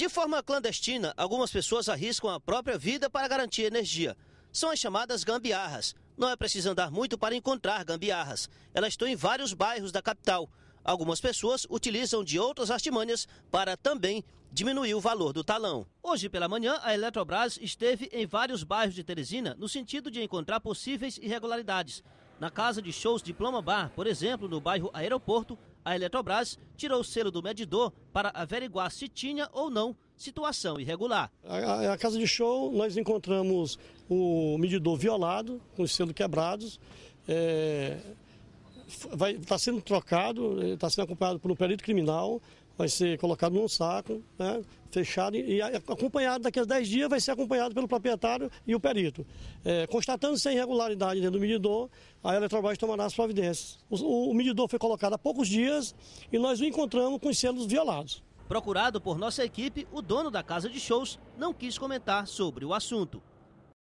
De forma clandestina, algumas pessoas arriscam a própria vida para garantir energia. São as chamadas gambiarras. Não é preciso andar muito para encontrar gambiarras. Elas estão em vários bairros da capital. Algumas pessoas utilizam de outras artimanhas para também diminuir o valor do talão. Hoje pela manhã, a Eletrobras esteve em vários bairros de Teresina no sentido de encontrar possíveis irregularidades. Na casa de shows Diploma Bar, por exemplo, no bairro Aeroporto, a Eletrobras tirou o selo do medidor para averiguar se tinha ou não situação irregular. A, a, casa de show, nós encontramos o medidor violado, com os selos quebrados. É, está sendo trocado, está é, sendo acompanhado por um perito criminal vai ser colocado num saco, né, fechado e acompanhado, daqui a 10 dias vai ser acompanhado pelo proprietário e o perito. É, constatando sem irregularidade dentro do medidor, a Eletrobras tomará as providências. O, o medidor foi colocado há poucos dias e nós o encontramos com os selos violados. Procurado por nossa equipe, o dono da casa de shows não quis comentar sobre o assunto.